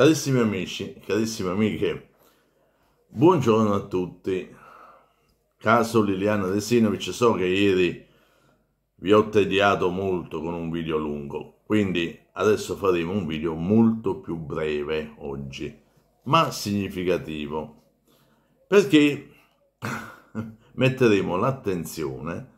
Carissimi amici, carissime amiche, buongiorno a tutti. Caso Liliana Resinovic, so che ieri vi ho tediato molto con un video lungo, quindi adesso faremo un video molto più breve oggi, ma significativo, perché metteremo l'attenzione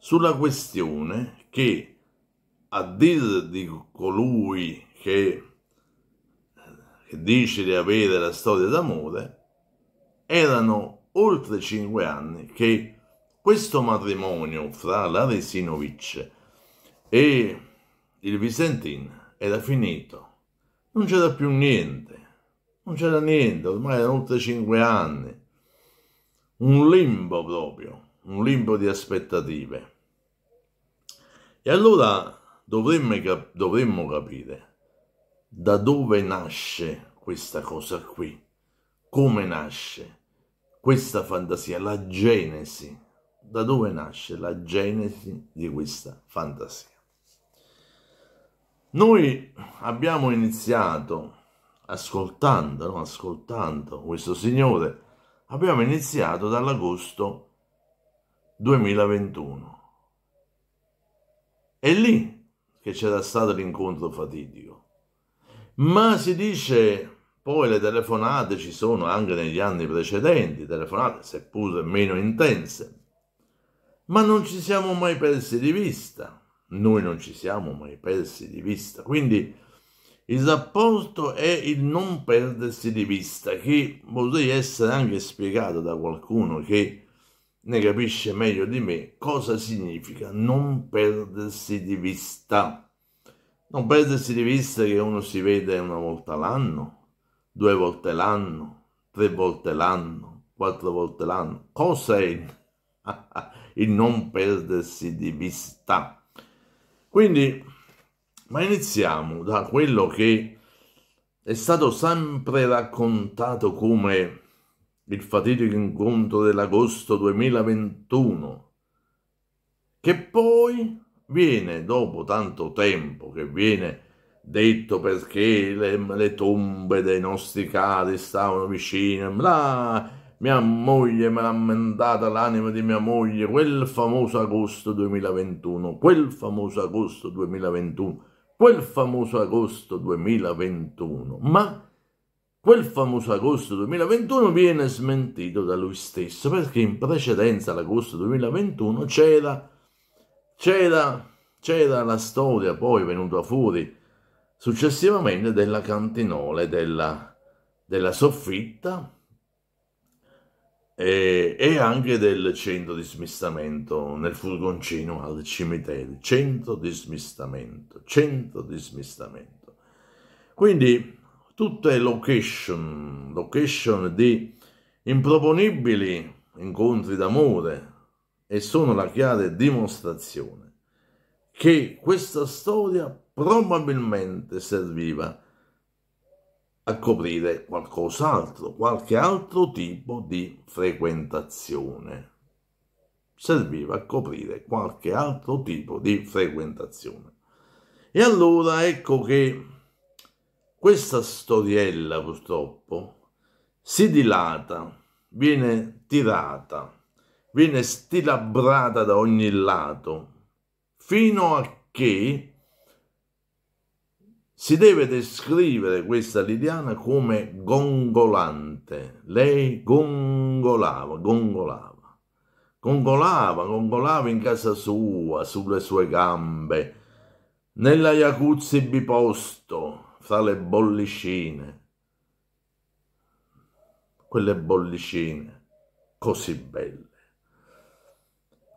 sulla questione che, a dir di colui che che dice di avere la storia d'amore, erano oltre cinque anni che questo matrimonio fra la Resinovic e il Visentin era finito. Non c'era più niente, non c'era niente, ormai erano oltre cinque anni. Un limbo proprio, un limbo di aspettative. E allora dovremmo, cap- dovremmo capire da dove nasce questa cosa qui, come nasce questa fantasia, la genesi, da dove nasce la genesi di questa fantasia. Noi abbiamo iniziato ascoltando, no? ascoltando questo Signore, abbiamo iniziato dall'agosto 2021. È lì che c'era stato l'incontro fatidico ma si dice poi le telefonate ci sono anche negli anni precedenti, telefonate seppur meno intense, ma non ci siamo mai persi di vista. Noi non ci siamo mai persi di vista. Quindi il rapporto è il non perdersi di vista, che vorrei essere anche spiegato da qualcuno che ne capisce meglio di me cosa significa non perdersi di vista. Non perdersi di vista che uno si vede una volta l'anno, due volte l'anno, tre volte l'anno, quattro volte l'anno. Cosa è il non perdersi di vista? Quindi, ma iniziamo da quello che è stato sempre raccontato come il fatidico incontro dell'agosto 2021, che poi viene dopo tanto tempo che viene detto perché le, le tombe dei nostri cari stavano vicine, bla, mia moglie me l'ha mendata l'anima di mia moglie, quel famoso agosto 2021, quel famoso agosto 2021, quel famoso agosto 2021, ma quel famoso agosto 2021 viene smentito da lui stesso perché in precedenza l'agosto 2021 c'era c'era, c'era la storia poi venuta fuori successivamente della cantinole, della, della soffitta e, e, anche del centro di smistamento nel furgoncino al cimitero. Centro di smistamento, centro di smistamento. Quindi tutte location, location di improponibili incontri d'amore, e sono la chiara dimostrazione che questa storia probabilmente serviva a coprire qualcos'altro, qualche altro tipo di frequentazione. Serviva a coprire qualche altro tipo di frequentazione. E allora ecco che questa storiella purtroppo si dilata, viene tirata viene stilabrata da ogni lato, fino a che si deve descrivere questa Lidiana come gongolante. Lei gongolava, gongolava, gongolava, gongolava in casa sua, sulle sue gambe, nella jacuzzi biposto, fra le bollicine. Quelle bollicine così belle.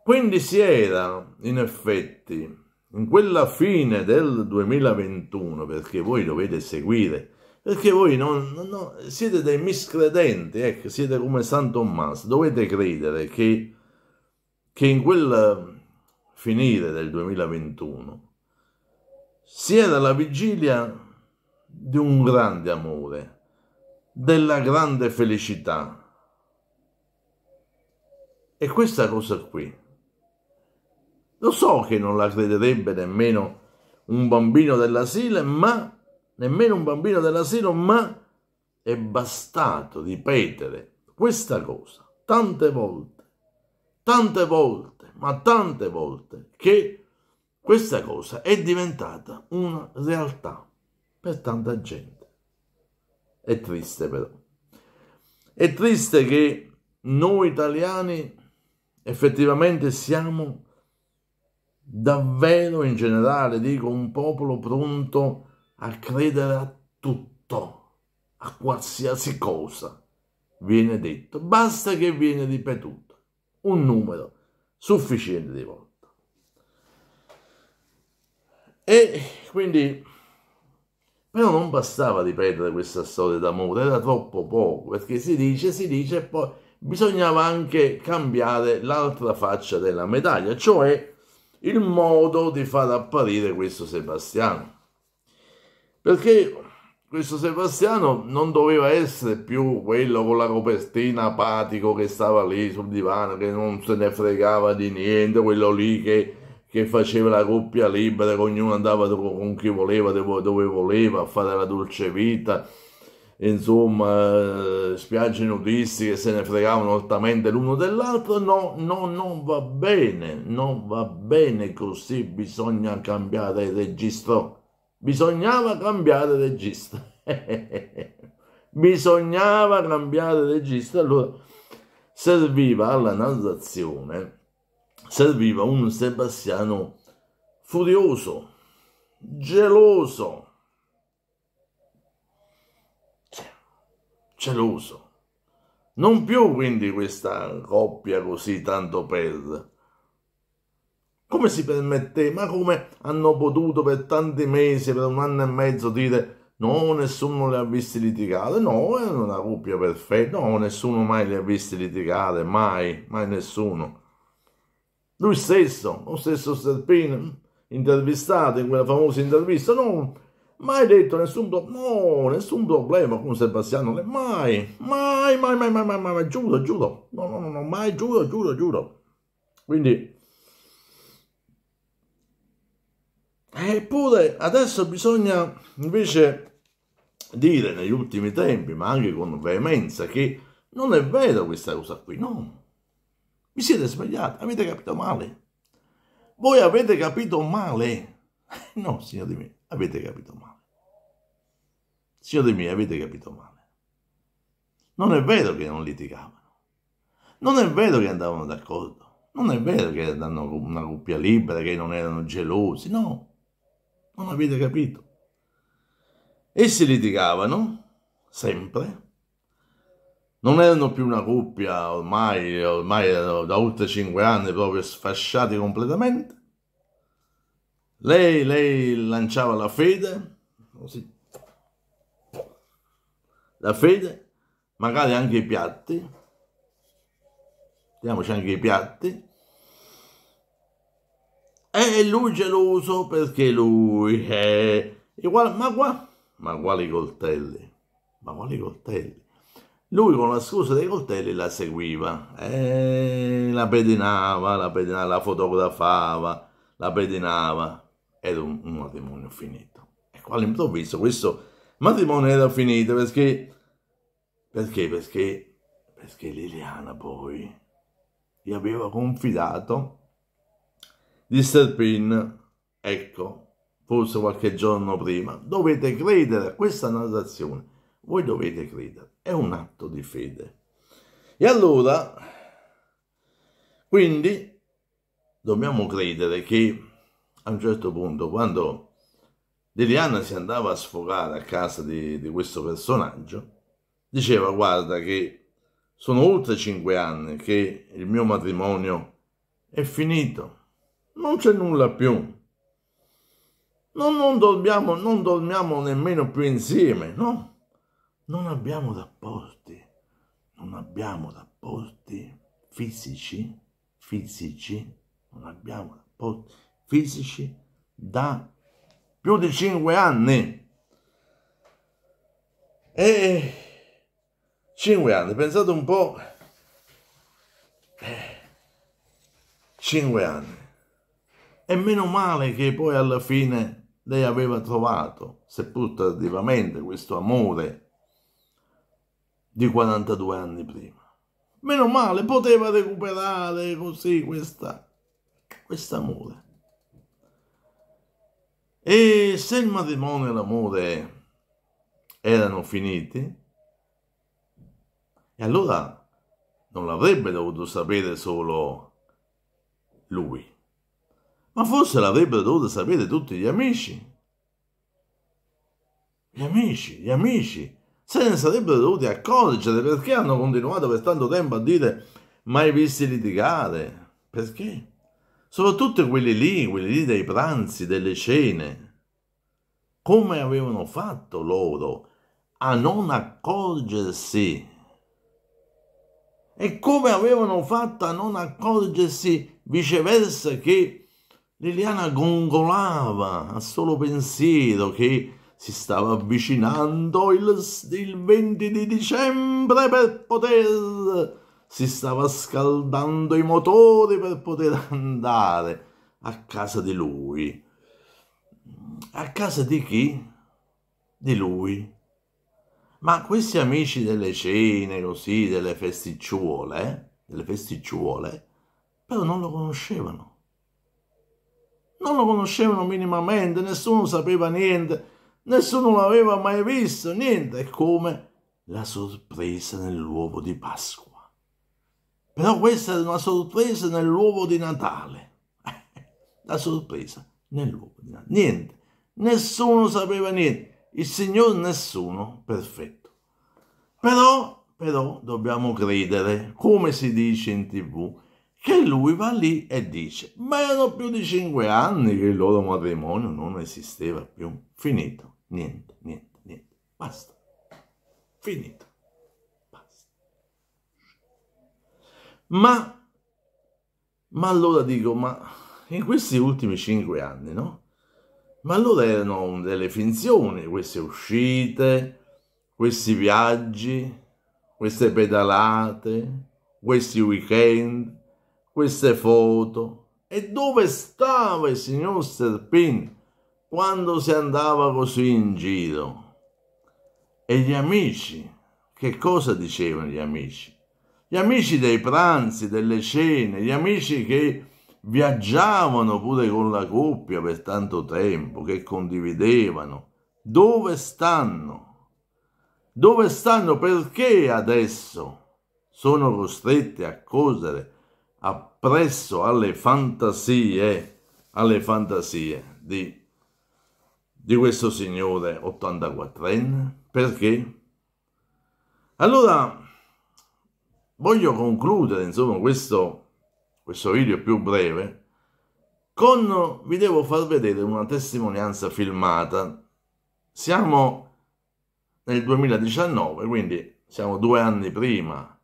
Quindi si era, in effetti, in quella fine del 2021, perché voi dovete seguire, perché voi non, non, non, siete dei miscredenti, ecco, siete come San Tommaso, dovete credere che, che in quel finire del 2021 si era la vigilia di un grande amore, della grande felicità. E questa cosa qui lo so che non la crederebbe nemmeno un bambino dell'asilo, ma nemmeno un bambino dell'asilo, ma è bastato ripetere questa cosa tante volte, tante volte, ma tante volte che questa cosa è diventata una realtà per tanta gente. È triste però. È triste che noi italiani effettivamente siamo davvero in generale, dico, un popolo pronto a credere a tutto, a qualsiasi cosa viene detto, basta che viene ripetuto un numero sufficiente di volte. E quindi, però non bastava ripetere questa storia d'amore, era troppo poco, perché si dice, si dice e poi bisognava anche cambiare l'altra faccia della medaglia, cioè il modo di far apparire questo Sebastiano. Perché questo Sebastiano non doveva essere più quello con la copertina apatico che stava lì sul divano, che non se ne fregava di niente, quello lì che, che faceva la coppia libera, che ognuno andava con chi voleva, dove voleva, a fare la dolce vita insomma, eh, spiagge che se ne fregavano altamente l'uno dell'altro, no, no, non va bene, non va bene così, bisogna cambiare registro, bisognava cambiare registro, bisognava cambiare registro, allora serviva alla narrazione, serviva un Sebastiano furioso, geloso, geloso. Non più quindi questa coppia così tanto per. Come si permette, ma come hanno potuto per tanti mesi, per un anno e mezzo dire no, nessuno li ha visti litigare, no, è una coppia perfetta, no, nessuno mai li ha visti litigare, mai, mai nessuno. Lui stesso, lo stesso Serpino, intervistato in quella famosa intervista, no, mai detto nessun problema, no, nessun problema con Sebastiano, mai, mai, mai, mai, mai, mai, mai, mai giuro, giuro, no, no, no, no, mai, giuro, giuro, giuro. Quindi, eppure adesso bisogna invece dire negli ultimi tempi, ma anche con veemenza, che non è vero questa cosa qui, no. Vi siete sbagliati, avete capito male. Voi avete capito male. No, signori miei, avete capito male. Signori miei, avete capito male. Non è vero che non litigavano. Non è vero che andavano d'accordo. Non è vero che erano una coppia libera, che non erano gelosi. No, non avete capito. Essi litigavano sempre. Non erano più una coppia ormai, ormai da oltre cinque anni proprio sfasciati completamente. Lei, lei lanciava la fede, così la fede, magari anche i piatti, diamoci anche i piatti, e lui geloso perché lui è uguale, ma, qua, ma quali coltelli, ma quali coltelli. Lui con la scusa dei coltelli la seguiva, e la pedinava, la pedinava, la fotografava, la pedinava, era un, un matrimonio finito. E qua all'improvviso questo matrimonio era finito perché perché? Perché, perché Liliana poi gli aveva confidato di Serpin, ecco, forse qualche giorno prima. Dovete credere a questa narrazione, voi dovete credere, è un atto di fede. E allora, quindi, dobbiamo credere che a un certo punto, quando Liliana si andava a sfogare a casa di, di questo personaggio, diceva guarda che sono oltre cinque anni che il mio matrimonio è finito, non c'è nulla più. Non, non, dormiamo, non dormiamo nemmeno più insieme, no? Non abbiamo rapporti, non abbiamo rapporti fisici, fisici, non abbiamo rapporti fisici da più di cinque anni. E 5 anni, pensate un po', 5 anni. E meno male che poi alla fine lei aveva trovato, seppur tardivamente, questo amore di 42 anni prima. Meno male, poteva recuperare così questa, amore. E se il matrimonio e l'amore erano finiti, e allora non l'avrebbe dovuto sapere solo lui, ma forse l'avrebbero dovuto sapere tutti gli amici. Gli amici, gli amici, se ne sarebbero dovuti accorgere perché hanno continuato per tanto tempo a dire mai visti litigare. Perché? Soprattutto quelli lì, quelli lì dei pranzi, delle cene. Come avevano fatto loro a non accorgersi e come avevano fatto a non accorgersi viceversa che Liliana gongolava a solo pensiero che si stava avvicinando il, il 20 di dicembre per poter si stava scaldando i motori per poter andare a casa di lui. A casa di chi? Di lui. Ma questi amici delle cene, così, delle festicciuole, delle festicciuole, però non lo conoscevano. Non lo conoscevano minimamente, nessuno sapeva niente, nessuno l'aveva mai visto, niente. È come la sorpresa nell'uovo di Pasqua. Però questa è una sorpresa nell'uovo di Natale. la sorpresa nell'uovo di Natale. Niente, nessuno sapeva niente il Signore nessuno perfetto. Però, però dobbiamo credere, come si dice in tv, che lui va lì e dice, ma erano più di cinque anni che il loro matrimonio non esisteva più. Finito, niente, niente, niente, basta. Finito, basta. Ma, ma allora dico, ma in questi ultimi cinque anni, no? Ma allora erano delle finzioni queste uscite, questi viaggi, queste pedalate, questi weekend, queste foto. E dove stava il signor Serpin quando si andava così in giro? E gli amici? Che cosa dicevano gli amici? Gli amici dei pranzi, delle cene, gli amici che viaggiavano pure con la coppia per tanto tempo, che condividevano. Dove stanno? Dove stanno? Perché adesso sono costretti a cosere appresso alle fantasie, alle fantasie di, di questo signore 84enne? Perché? Allora, voglio concludere, insomma, questo questo video più breve, con, vi devo far vedere una testimonianza filmata. Siamo nel 2019, quindi siamo due anni prima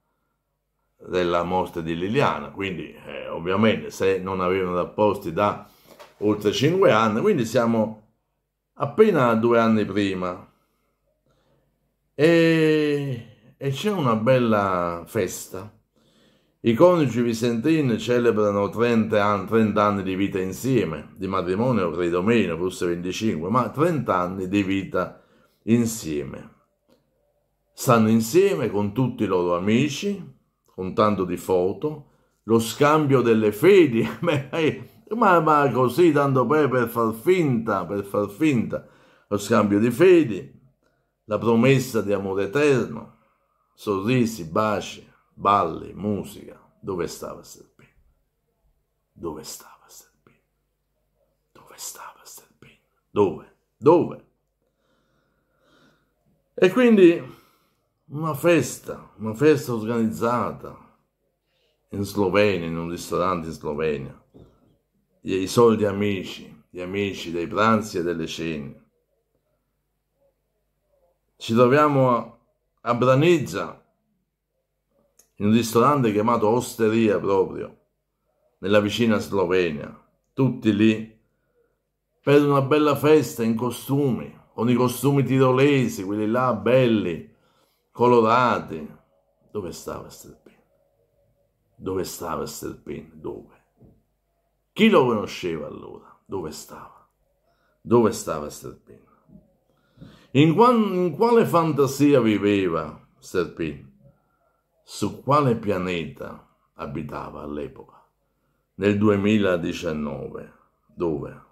della morte di Liliana, quindi eh, ovviamente se non avevano rapporti da oltre cinque anni, quindi siamo appena due anni prima. E, e c'è una bella festa i coniugi Visentin celebrano 30 anni, 30 anni di vita insieme, di matrimonio credo meno, forse 25, ma 30 anni di vita insieme. Stanno insieme con tutti i loro amici, con tanto di foto, lo scambio delle fedi, ma, ma così tanto per, per far finta, per far finta, lo scambio di fedi, la promessa di amore eterno, sorrisi, baci balli, musica. Dove stava Serpino? Dove stava Serpino? Dove stava Serpino? Dove? Dove? E quindi una festa, una festa organizzata in Slovenia, in un ristorante in Slovenia. I soliti amici, gli amici dei pranzi e delle cene. Ci troviamo a, a Branizza in un ristorante chiamato Osteria proprio, nella vicina Slovenia, tutti lì per una bella festa in costumi, con i costumi tirolesi, quelli là belli, colorati. Dove stava Stelpin? Dove stava Stelpin? Dove? Chi lo conosceva allora? Dove stava? Dove stava Stelpin? In, in, quale fantasia viveva Stelpin? su quale pianeta abitava all'epoca, nel 2019, dove?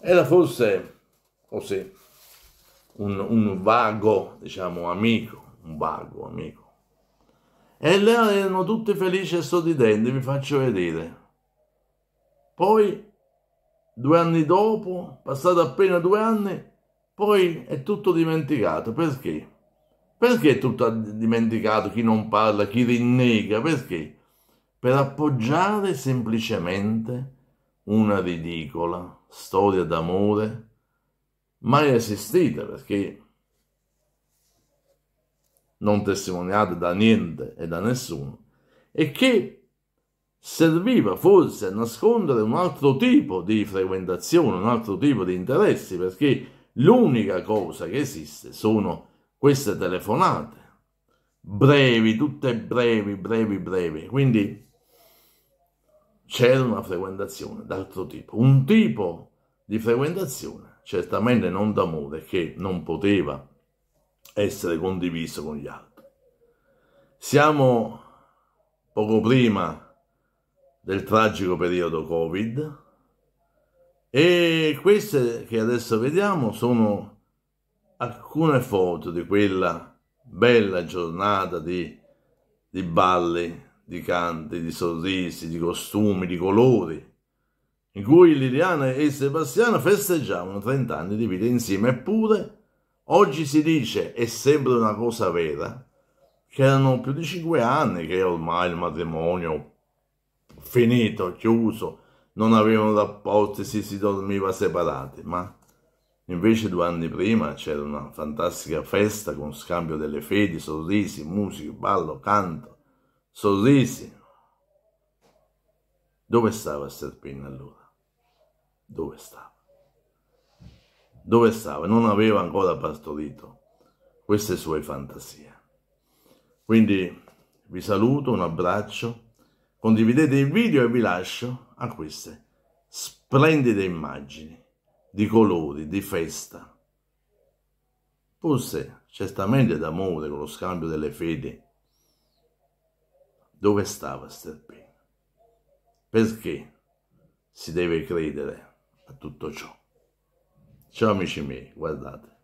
Era forse così, un, un vago, diciamo, amico, un vago amico. E lei erano tutti felici e sorridenti, vi faccio vedere. Poi, due anni dopo, passato appena due anni, poi è tutto dimenticato. Perché? Perché tutto ha dimenticato chi non parla, chi rinnega? Perché? Per appoggiare semplicemente una ridicola storia d'amore mai esistita, perché non testimoniata da niente e da nessuno, e che serviva forse a nascondere un altro tipo di frequentazione, un altro tipo di interessi, perché l'unica cosa che esiste sono queste telefonate, brevi, tutte brevi, brevi, brevi. Quindi c'era una frequentazione d'altro tipo, un tipo di frequentazione, certamente non d'amore, che non poteva essere condiviso con gli altri. Siamo poco prima del tragico periodo Covid e queste che adesso vediamo sono alcune foto di quella bella giornata di, di balli, di canti, di sorrisi, di costumi, di colori, in cui Liliana e Sebastiano festeggiavano 30 anni di vita insieme, eppure oggi si dice, e sembra una cosa vera, che erano più di 5 anni che ormai il matrimonio finito, chiuso, non avevano rapporti, si, si dormiva separati, ma Invece due anni prima c'era una fantastica festa con scambio delle fedi, sorrisi, musica, ballo, canto, sorrisi. Dove stava Serpin allora? Dove stava? Dove stava? Non aveva ancora partorito queste sue fantasie. Quindi vi saluto, un abbraccio, condividete il video e vi lascio a queste splendide immagini di colori, di festa. Forse certamente d'amore con lo scambio delle fedi. Dove stava Sterpino? Perché si deve credere a tutto ciò? Ciao amici miei, guardate.